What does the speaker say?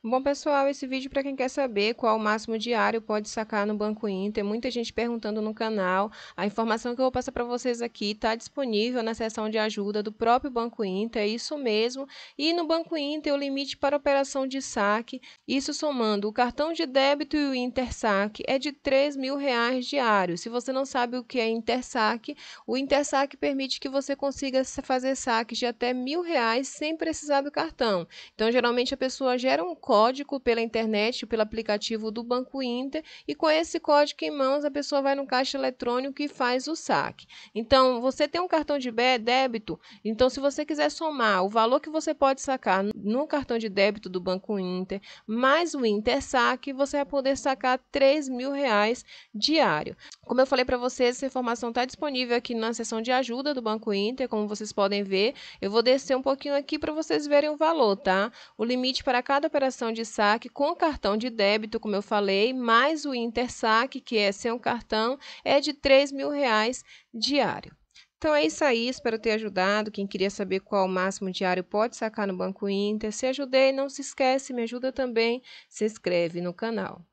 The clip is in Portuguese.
Bom, pessoal, esse vídeo para quem quer saber qual o máximo diário pode sacar no Banco Inter. Muita gente perguntando no canal. A informação que eu vou passar para vocês aqui está disponível na seção de ajuda do próprio Banco Inter, é isso mesmo. E no Banco Inter, o limite para operação de saque, isso somando o cartão de débito e o Intersaque, é de R$ mil reais diário. Se você não sabe o que é Intersaque, o Intersaque permite que você consiga fazer saques de até mil reais sem precisar do cartão. Então, geralmente a pessoa gera um código pela internet, pelo aplicativo do Banco Inter, e com esse código em mãos, a pessoa vai no caixa eletrônico e faz o saque. Então, você tem um cartão de débito, então se você quiser somar o valor que você pode sacar no cartão de débito do Banco Inter, mais o Inter Saque, você vai poder sacar 3 mil reais diário. Como eu falei para vocês, essa informação está disponível aqui na seção de ajuda do Banco Inter, como vocês podem ver. Eu vou descer um pouquinho aqui para vocês verem o valor, tá? O limite para cada operação de saque com cartão de débito, como eu falei, mais o intersaque, que é sem um cartão, é de R$ reais diário. Então é isso aí, espero ter ajudado. Quem queria saber qual o máximo diário pode sacar no Banco Inter. Se ajudei, não se esquece, me ajuda também, se inscreve no canal.